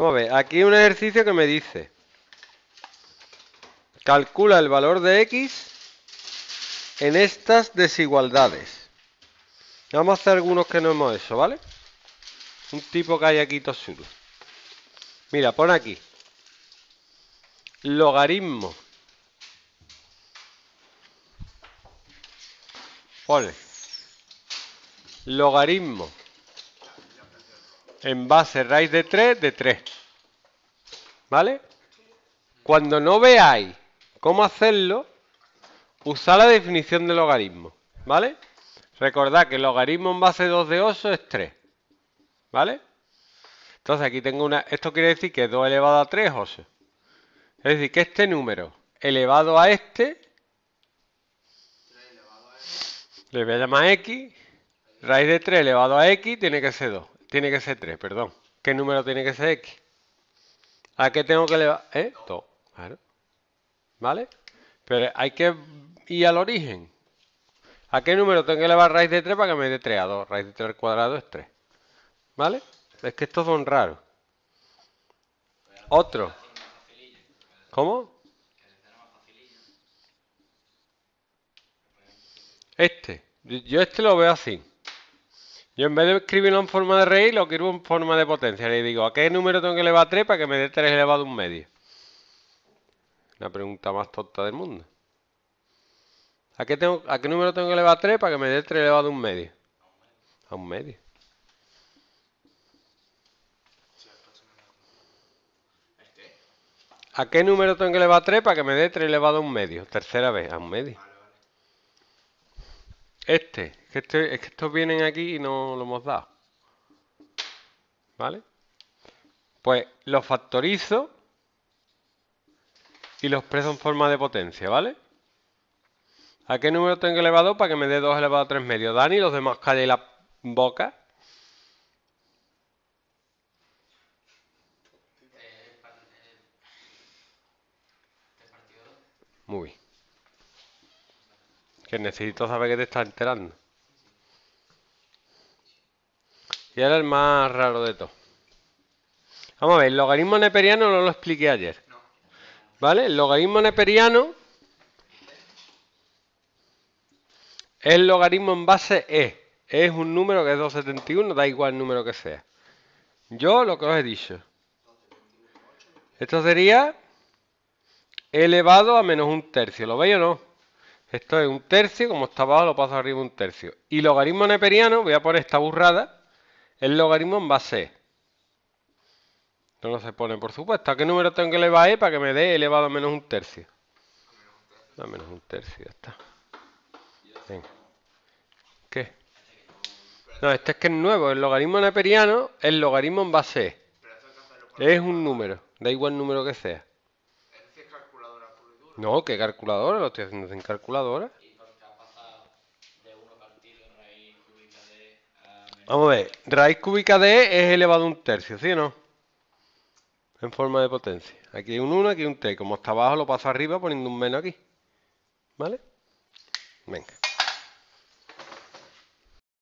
Vamos a ver, aquí un ejercicio que me dice. Calcula el valor de x en estas desigualdades. Vamos a hacer algunos que no hemos hecho, ¿vale? Un tipo que hay aquí tosudo Mira, pon aquí. Logaritmo. Pone. Logaritmo en base raíz de 3 de 3. ¿Vale? Cuando no veáis cómo hacerlo, usad la definición de logaritmo. ¿Vale? Recordad que el logaritmo en base 2 de 8 es 3. ¿Vale? Entonces aquí tengo una... Esto quiere decir que 2 elevado a 3 es 8. Es decir, que este número elevado a este... Le voy a llamar x. Raíz de 3 elevado a x tiene que ser 2. Tiene que ser 3, perdón. ¿Qué número tiene que ser X? ¿A qué tengo que elevar? ¿Eh? 2. Claro. ¿Vale? Pero hay que ir al origen. ¿A qué número tengo que elevar raíz de 3 para que me dé 3 a 2? Raíz de 3 al cuadrado es 3. ¿Vale? Es que estos son raros. Otro. ¿Cómo? Este. Yo este lo veo así. Yo en vez de escribirlo en forma de raíz, lo escribo en forma de potencia. Le digo, ¿a qué número tengo que elevar 3 para que me dé 3 elevado a un medio? La pregunta más tonta del mundo. ¿A qué, tengo, ¿A qué número tengo que elevar 3 para que me dé 3 elevado a un medio? A un medio. ¿A qué número tengo que elevar 3 para que me dé 3 elevado a un medio? Tercera vez, a un medio. Este, que este, es que estos vienen aquí y no lo hemos dado. ¿Vale? Pues los factorizo y los expreso en forma de potencia, ¿vale? ¿A qué número tengo elevado para que me dé 2 elevado a 3 medios? Dani, los demás callen la boca. Eh, eh, Muy bien. Que necesito saber que te está enterando. Y era el más raro de todo. Vamos a ver, el logaritmo neperiano no lo expliqué ayer. ¿Vale? El logaritmo neperiano es el logaritmo en base E. E es un número que es 271, da igual el número que sea. Yo lo que os he dicho. Esto sería elevado a menos un tercio. ¿Lo veis o no? Esto es un tercio, como está abajo lo paso arriba un tercio. Y logaritmo neperiano, voy a poner esta burrada, el logaritmo en base e. No, se pone, por supuesto. ¿A qué número tengo que elevar e para que me dé elevado a menos un tercio? A menos un tercio, ya está. ¿Qué? No, este es que es nuevo. El logaritmo neperiano, el logaritmo en base e. Es un número, da igual número que sea. No, ¿qué calculadora? Lo estoy haciendo sin calculadora. Vamos a ver, raíz cúbica de es elevado a un tercio, ¿sí o no? En forma de potencia. Aquí hay un 1, aquí hay un t. Como está abajo, lo paso arriba poniendo un menos aquí. ¿Vale? Venga.